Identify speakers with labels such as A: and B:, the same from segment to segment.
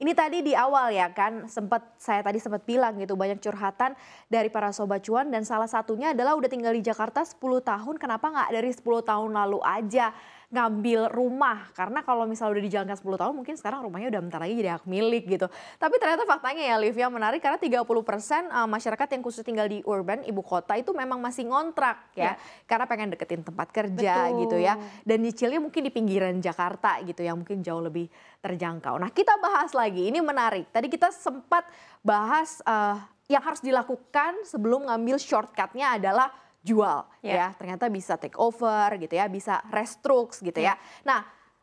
A: Ini tadi di awal ya kan sempat saya tadi sempat bilang gitu banyak curhatan dari para sobat cuan dan salah satunya adalah udah tinggal di Jakarta 10 tahun kenapa nggak dari 10 tahun lalu aja ngambil rumah karena kalau misalnya udah dijangka 10 tahun mungkin sekarang rumahnya udah bentar lagi jadi hak milik gitu. Tapi ternyata faktanya ya Livia menarik karena 30% eh, masyarakat yang khusus tinggal di urban ibu kota itu memang masih ngontrak ya, ya. karena pengen deketin tempat kerja Betul. gitu ya. Dan nyicilnya mungkin di pinggiran Jakarta gitu yang mungkin jauh lebih terjangkau. Nah, kita bahas lagi ini menarik. Tadi kita sempat bahas uh, yang harus dilakukan sebelum ngambil shortcutnya adalah jual yeah. ya ternyata bisa take over gitu ya bisa restruks gitu yeah. ya nah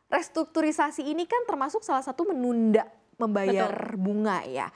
A: restrukturisasi ini kan termasuk salah satu menunda membayar Betul. bunga ya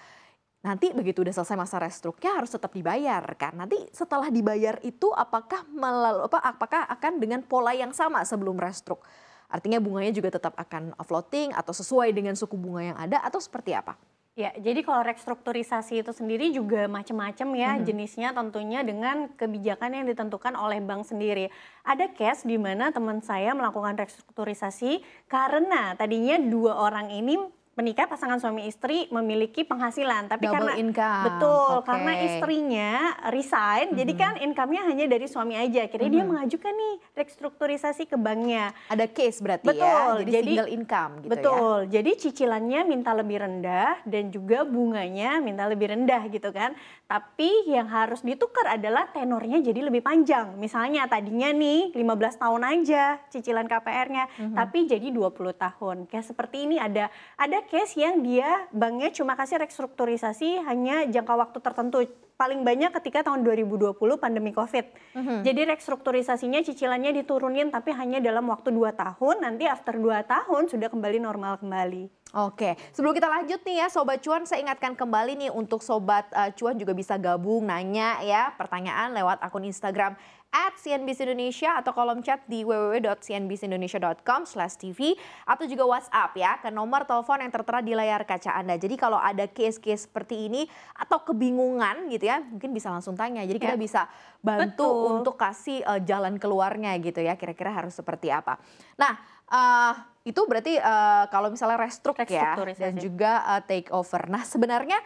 A: nanti begitu udah selesai masa restruknya harus tetap dibayar kan nanti setelah dibayar itu apakah melalui apa apakah akan dengan pola yang sama sebelum restruk artinya bunganya juga tetap akan floating atau sesuai dengan suku bunga yang ada atau seperti apa
B: Ya, jadi kalau restrukturisasi itu sendiri juga macam-macam ya hmm. jenisnya tentunya dengan kebijakan yang ditentukan oleh bank sendiri. Ada case di mana teman saya melakukan restrukturisasi karena tadinya dua orang ini menikah pasangan suami istri memiliki penghasilan tapi Double karena income. betul okay. karena istrinya resign -hmm. jadi mm-hmm. kan income-nya hanya dari suami aja akhirnya -hmm. dia mm-hmm. mengajukan nih restrukturisasi ke banknya ada case berarti ya, betul, ya jadi, jadi single income gitu ya. betul ya? jadi cicilannya minta lebih rendah dan juga bunganya minta lebih rendah gitu kan tapi yang harus ditukar adalah tenornya jadi lebih panjang misalnya tadinya nih 15 tahun aja cicilan KPR-nya -hmm. tapi jadi 20 tahun kayak seperti ini ada ada case yang dia banknya cuma kasih restrukturisasi hanya jangka waktu tertentu paling banyak ketika tahun 2020 pandemi Covid. Mm -hmm. Jadi restrukturisasinya cicilannya diturunin
A: tapi hanya dalam waktu 2 tahun. Nanti after 2 tahun sudah kembali normal kembali. Oke, sebelum kita lanjut nih ya Sobat Cuan, saya ingatkan kembali nih untuk Sobat uh, Cuan juga bisa gabung nanya ya pertanyaan lewat akun Instagram at CNBC Indonesia atau kolom chat di www.cnbcindonesia.com slash TV atau juga WhatsApp ya ke nomor telepon yang tertera di layar kaca Anda. Jadi kalau ada case-case seperti ini atau kebingungan gitu ya mungkin bisa langsung tanya. Jadi kita ya. bisa bantu Betul. untuk kasih uh, jalan keluarnya gitu ya kira-kira harus seperti apa. Nah uh, itu berarti uh, kalau misalnya restruk ya dan juga uh, take over. Nah sebenarnya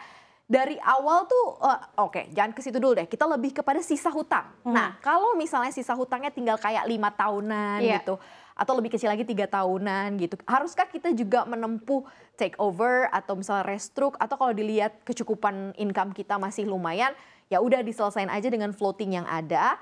A: dari awal tuh uh, oke okay, jangan ke situ dulu deh kita lebih kepada sisa hutang hmm. nah kalau misalnya sisa hutangnya tinggal kayak lima tahunan yeah. gitu atau lebih kecil lagi tiga tahunan gitu haruskah kita juga menempuh take over atau misalnya restruk atau kalau dilihat kecukupan income kita masih lumayan ya udah diselesain aja dengan floating yang ada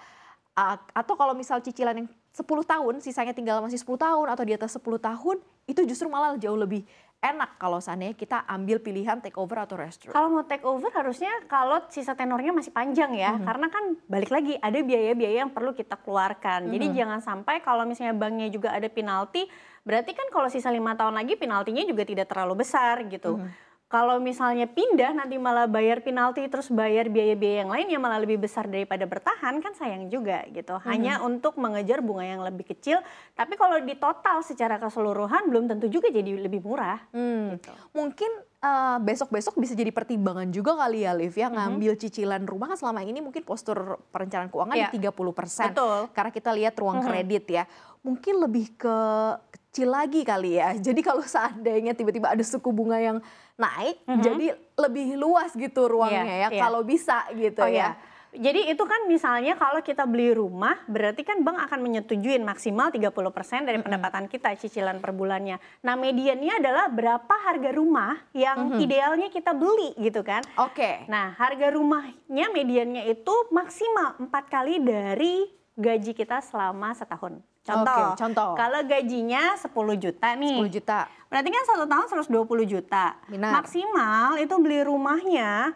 A: atau kalau misal cicilan yang 10 tahun, sisanya tinggal masih 10 tahun atau di atas 10 tahun, itu justru malah jauh lebih enak kalau seandainya kita ambil pilihan take over atau restruct? Kalau
B: mau take over harusnya kalau sisa tenornya masih panjang ya, mm -hmm. karena kan balik lagi ada biaya-biaya yang perlu kita keluarkan. Mm -hmm. Jadi jangan sampai kalau misalnya banknya juga ada penalti, berarti kan kalau sisa lima tahun lagi penaltinya juga tidak terlalu besar gitu. Mm -hmm. Kalau misalnya pindah nanti malah bayar penalti terus bayar biaya-biaya yang lain yang malah lebih besar daripada bertahan kan sayang juga gitu. Mhm. Hanya hmm. untuk mengejar bunga yang lebih
A: kecil, tapi kalau di total secara keseluruhan belum tentu juga jadi lebih murah. Mm. Gitu. Mungkin besok eh, besok-besok bisa jadi pertimbangan juga kali ya Liv ya mm-hmm. cicilan rumah kan selama ini mungkin postur perencanaan keuangan yeah. di 30 persen karena kita lihat ruang mm-hmm. kredit ya mungkin lebih ke kecil lagi kali ya jadi kalau seandainya tiba-tiba ada suku bunga yang naik mm-hmm. jadi lebih luas gitu ruangnya yeah, ya yeah. kalau bisa gitu oh, iya. ya
B: yeah jadi itu kan misalnya kalau kita beli rumah, berarti kan bank akan menyetujuin maksimal 30% dari persen dari pendapatan kita cicilan per bulannya. Nah, mediannya adalah berapa harga rumah yang mm-hmm. idealnya kita beli gitu kan. Oke. Okay. Nah, harga rumahnya mediannya itu maksimal 4 kali dari gaji kita selama setahun. Contoh, okay, contoh. Kalau gajinya 10 juta nih. 10 juta. Berarti kan satu tahun 120 juta. Benar. Maksimal itu beli rumahnya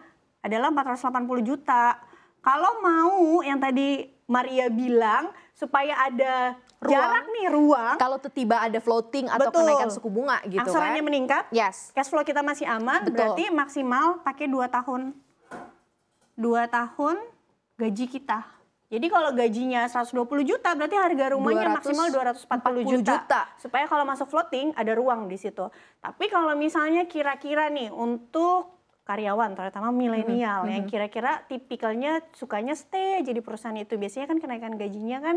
B: adalah 480 juta kalau mau yang tadi Maria bilang supaya ada ruang. jarak
A: nih ruang. Kalau tiba tiba ada floating atau Betul. kenaikan suku
B: bunga gitu Angsurannya kan. meningkat. Yes. Cash flow kita masih aman Betul. berarti maksimal pakai 2 tahun. 2 tahun gaji kita. Jadi kalau gajinya 120 juta berarti harga rumahnya 200, maksimal 240 juta. juta. Supaya kalau masuk floating ada ruang di situ. Tapi kalau misalnya kira-kira nih untuk karyawan terutama milenial mm-hmm. yang kira-kira tipikalnya sukanya stay jadi perusahaan itu biasanya kan kenaikan gajinya kan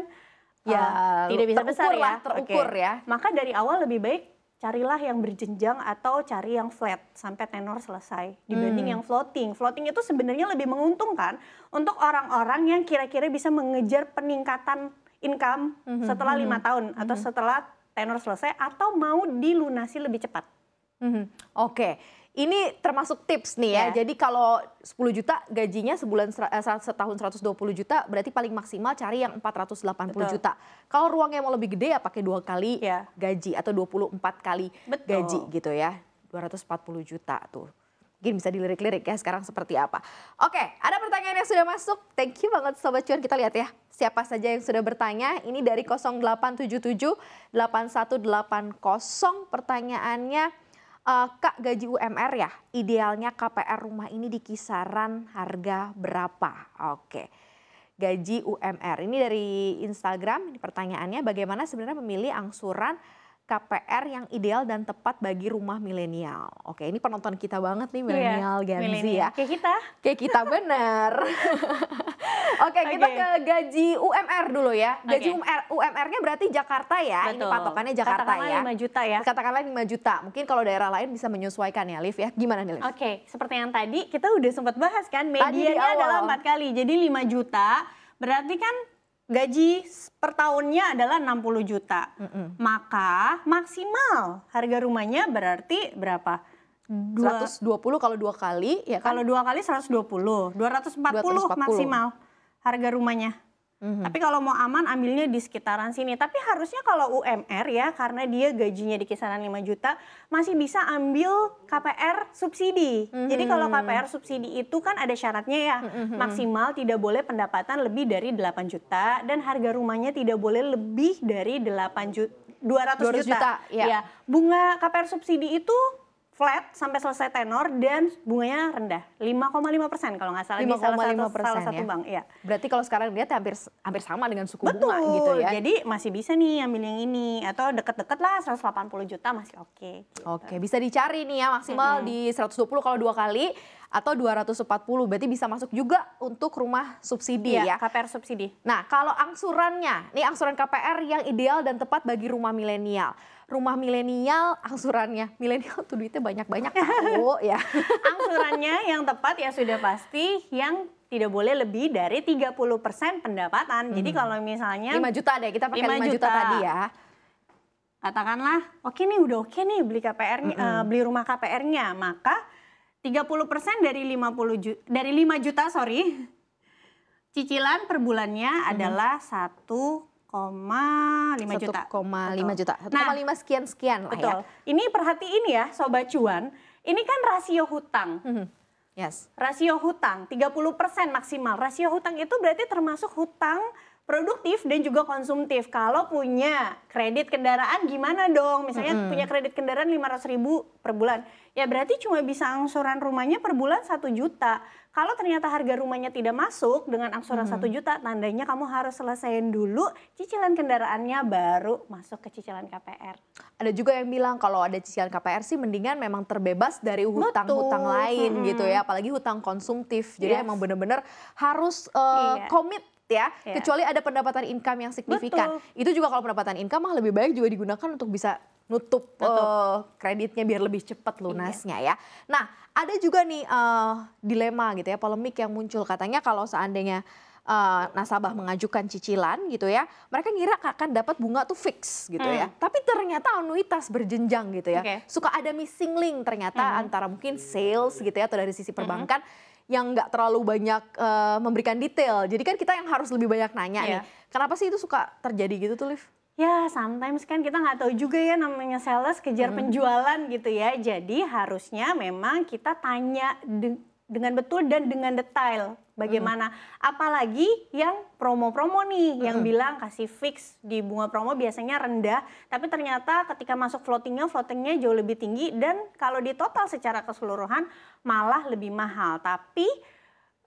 A: ya uh, tidak bisa besar ya terukur okay.
B: ya maka dari awal lebih baik carilah yang berjenjang atau cari yang flat sampai tenor selesai dibanding hmm. yang floating. Floating itu sebenarnya lebih menguntungkan untuk orang-orang yang kira-kira bisa mengejar peningkatan income hmm. setelah hmm, lima hmm. tahun tahun hmm. atau setelah tenor selesai atau mau dilunasi lebih cepat.
A: Hmm. hmm. Oke. Okay. Ini termasuk tips nih ya. Yeah. Jadi kalau 10 juta gajinya sebulan eh, setahun 120 juta berarti paling maksimal cari yang 480 Betul. juta. Kalau ruangnya mau lebih gede ya pakai dua kali yeah. gaji atau 24 kali Betul. gaji gitu ya. 240 juta tuh. Mungkin bisa dilirik-lirik ya sekarang seperti apa. Oke, ada pertanyaan yang sudah masuk. Thank you banget Sobat Cuan. Kita lihat ya siapa saja yang sudah bertanya. Ini dari 0877 8180 pertanyaannya Uh, Kak gaji UMR ya, idealnya KPR rumah ini di kisaran harga berapa? Oke. gaji UMR. Ini dari Instagram, ini pertanyaannya bagaimana sebenarnya memilih angsuran KPR yang ideal dan tepat bagi rumah milenial. Oke, ini penonton kita banget nih iya, milenial iya, Gen Z ya. Kayak kita. Kayak kita benar. Oke, okay, okay. kita ke gaji UMR dulu ya. Gaji okay. UMR UMR-nya berarti Jakarta ya. Betul. Ini patokannya Jakarta Katakanlah ya. 5 juta ya. Katakanlah 5 juta. Mungkin kalau daerah lain bisa menyesuaikan ya, Liv ya. Gimana nih, Liv? Oke, okay. seperti yang tadi kita udah sempat bahas kan, medianya adalah 4
B: kali. Jadi 5 juta Berarti kan gaji per tahunnya adalah 60 juta. Mm -hmm. Maka maksimal harga rumahnya berarti berapa? Dua, 120 kalau dua kali ya kan? Kalau dua kali 120, 240, 240. maksimal harga rumahnya hmm Tapi kalau mau aman ambilnya di sekitaran sini. Tapi harusnya kalau UMR ya karena dia gajinya di kisaran 5 juta masih bisa ambil KPR subsidi. Mm-hmm. Jadi kalau mhm. KPR subsidi itu kan ada syaratnya ya. Mm-hmm. Maksimal tidak boleh pendapatan lebih dari 8 juta dan harga rumahnya tidak boleh lebih dari 8 juta 200, 200 juta. juta ya. ya. Bunga KPR subsidi itu flat sampai selesai tenor dan bunganya rendah 5,5 persen kalau nggak salah 5, di salah satu salah satu ya? bank
A: ya berarti kalau sekarang dia hampir hampir sama dengan suku Betul. bunga gitu ya jadi masih bisa nih ambil yang ini atau deket-deket lah 180 juta masih oke okay, gitu. oke okay, bisa dicari nih ya maksimal -hmm. di 120 kalau dua kali atau 240 berarti bisa masuk juga untuk rumah subsidi iya, ya KPR subsidi nah kalau angsurannya nih angsuran KPR yang ideal dan tepat bagi rumah milenial rumah milenial angsurannya. Milenial tuh duitnya banyak-banyak tahu ya.
B: angsurannya yang tepat ya sudah pasti yang tidak boleh lebih dari 30% pendapatan. Hmm. Jadi kalau misalnya 5 juta deh, kita pakai 5, 5 juta, juta tadi ya. Katakanlah, oke okay nih udah oke okay nih beli KPR mm -hmm. uh, eh, beli rumah KPR-nya, maka 30% dari 50 juta, dari 5 juta sorry cicilan per bulannya mm -hmm. adalah 1 koma lima juta. koma lima juta. nah, lima sekian sekian lah betul. ya. Ini perhatiin ya sobat cuan, ini kan rasio hutang. Mm -hmm. Yes. Rasio hutang 30% maksimal. Rasio hutang itu berarti termasuk hutang produktif dan juga konsumtif. Kalau punya kredit kendaraan gimana dong? Misalnya -hmm. punya kredit kendaraan 500 ribu per bulan. Ya berarti cuma bisa angsuran rumahnya per bulan 1 juta. Kalau ternyata harga rumahnya tidak masuk dengan angsuran satu -hmm. 1 juta, tandanya kamu harus selesaiin dulu cicilan kendaraannya baru masuk ke cicilan KPR.
A: Ada juga yang bilang kalau ada cicilan KPR sih mendingan memang terbebas dari hutang-hutang lain -hmm. gitu ya. Apalagi hutang konsumtif. Jadi yes. emang benar-benar harus uh, iya. komit ya. Yeah. Kecuali ada pendapatan income yang signifikan. Betul. Itu juga kalau pendapatan income mah lebih baik juga digunakan untuk bisa nutup, eh, nutup. Uh, kreditnya biar lebih cepat iya. lunasnya yeah. ya. Nah, ada juga nih uh, dilema gitu ya, polemik yang muncul katanya kalau seandainya Uh, nasabah mengajukan cicilan gitu ya, mereka ngira akan dapat bunga tuh fix gitu ya. hmm. ya. Tapi ternyata anuitas berjenjang gitu ya. Okay. Suka ada missing link ternyata hmm. antara mungkin sales gitu ya atau dari sisi perbankan. Hmm yang nggak terlalu banyak uh, memberikan detail. Jadi kan kita yang harus lebih banyak nanya yeah. nih. Kenapa sih itu suka terjadi gitu tuh, Liv? Ya, sometimes kan kita nggak tahu juga ya namanya sales kejar hmm. penjualan
B: gitu ya. Jadi harusnya memang kita tanya de dengan betul dan dengan detail bagaimana. Hmm. Apalagi yang promo-promo nih hmm. yang bilang kasih fix di bunga promo biasanya rendah, tapi ternyata ketika masuk floatingnya floatingnya jauh lebih tinggi dan kalau di total secara keseluruhan malah lebih mahal. Tapi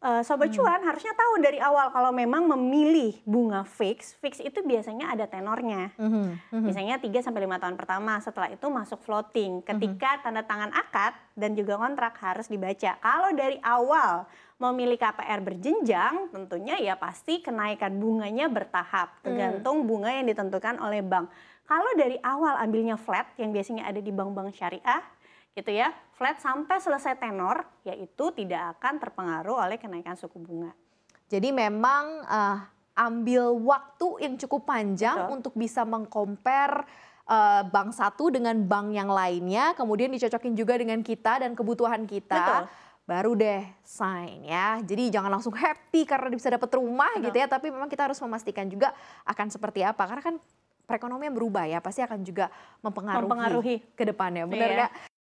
B: eh, sobat hmm. cuan harusnya tahu dari awal kalau memang memilih bunga fix, fix itu biasanya ada tenornya. Hmm. Hmm. 3 sampai lima tahun pertama, setelah itu masuk floating. Mm-hmm. Ketika hmm. tanda tangan akad dan juga kontrak harus dibaca. Kalau dari awal memilih KPR berjenjang tentunya ya pasti kenaikan bunganya bertahap hmm. tergantung bunga yang ditentukan oleh bank. Kalau dari awal ambilnya flat yang biasanya ada di bank-bank syariah gitu ya, flat sampai selesai tenor yaitu tidak akan terpengaruh oleh kenaikan suku bunga.
A: Jadi memang uh, ambil waktu yang cukup panjang Betul. untuk bisa mengkompar eh, bank satu dengan bank yang lainnya, kemudian dicocokin juga dengan kita dan kebutuhan kita. Betul baru deh sign ya. Jadi jangan langsung happy karena bisa dapat rumah Betul. gitu ya, tapi memang kita harus memastikan juga akan seperti apa karena kan perekonomian berubah ya, pasti akan juga mempengaruhi, mempengaruhi. ke depannya. Benar enggak? Iya.